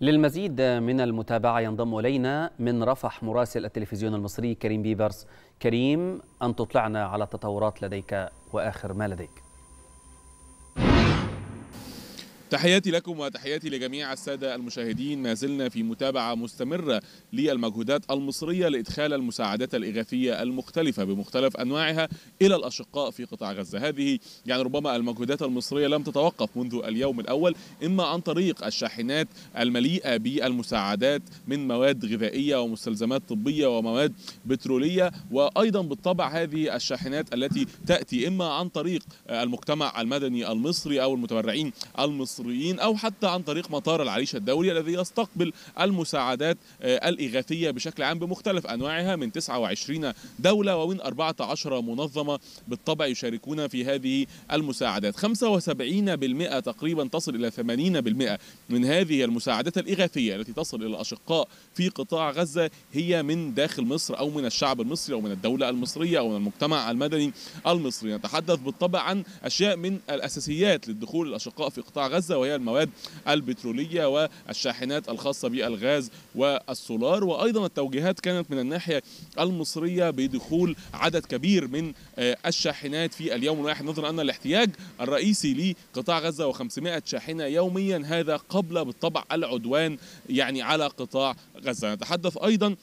للمزيد من المتابعة ينضم إلينا من رفح مراسل التلفزيون المصري كريم بيبرس كريم أن تطلعنا على التطورات لديك وآخر ما لديك تحياتي لكم وتحياتي لجميع السادة المشاهدين ما زلنا في متابعة مستمرة للمجهودات المصرية لإدخال المساعدات الإغاثية المختلفة بمختلف أنواعها إلى الأشقاء في قطاع غزة هذه يعني ربما المجهودات المصرية لم تتوقف منذ اليوم الأول إما عن طريق الشاحنات المليئة بالمساعدات من مواد غذائية ومستلزمات طبية ومواد بترولية وأيضا بالطبع هذه الشاحنات التي تأتي إما عن طريق المجتمع المدني المصري أو المتبرعين المصريين المصريين أو حتى عن طريق مطار العريش الدولي الذي يستقبل المساعدات آه، الإغاثية بشكل عام بمختلف أنواعها من 29 دولة ومن 14 منظمة بالطبع يشاركون في هذه المساعدات 75% تقريبا تصل إلى 80% من هذه المساعدات الإغاثية التي تصل إلى الأشقاء في قطاع غزة هي من داخل مصر أو من الشعب المصري أو من الدولة المصرية أو من المجتمع المدني المصري نتحدث بالطبع عن أشياء من الأساسيات للدخول الأشقاء في قطاع غزة غزة وهي المواد البترولية والشاحنات الخاصة بالغاز والسولار وأيضا التوجيهات كانت من الناحية المصرية بدخول عدد كبير من آه، الشاحنات في اليوم الواحد نظرا أن الاحتياج الرئيسي لقطاع غزة و500 شاحنة يوميا هذا قبل بالطبع العدوان يعني على قطاع غزة نتحدث أيضا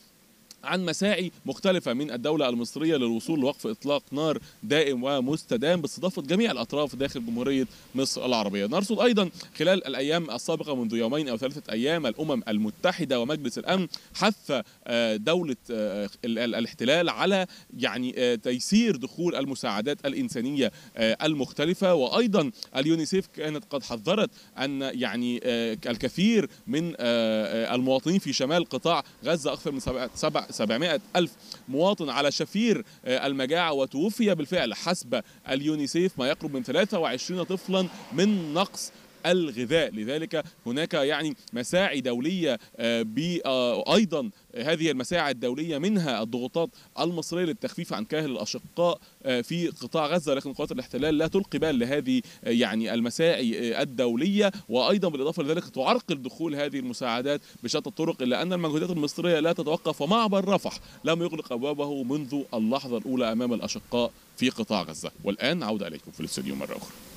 عن مساعي مختلفة من الدولة المصرية للوصول لوقف إطلاق نار دائم ومستدام باستضافة جميع الأطراف داخل جمهورية مصر العربية نرصد أيضا خلال الأيام السابقة منذ يومين أو ثلاثة أيام الأمم المتحدة ومجلس الأمن حث آه، دولة آه، الاحتلال على يعني آه، تيسير دخول المساعدات الإنسانية المختلفة وأيضا اليونيسيف كانت قد حذرت أن يعني الكثير من المواطنين في شمال قطاع غزة أكثر من سبع, 700 ألف مواطن على شفير آه، المجاعة وتوفي بالفعل حسب اليونيسيف ما يقرب من 23 طفلا من نقص الغذاء لذلك هناك يعني مساعي دولية آه، آه، أيضا هذه المساعي الدولية منها الضغوطات المصرية للتخفيف عن كاهل الأشقاء آه، في قطاع غزة لكن قوات الاحتلال لا تلقي بال لهذه يعني المساعي الدولية وأيضا بالإضافة لذلك تعرقل دخول هذه المساعدات بشتى الطرق إلا أن المجهودات المصرية لا تتوقف ومعبر رفح لم يغلق أبوابه منذ اللحظة الأولى أمام الأشقاء في قطاع غزة والآن عودة إليكم في الاستوديو مرة أخرى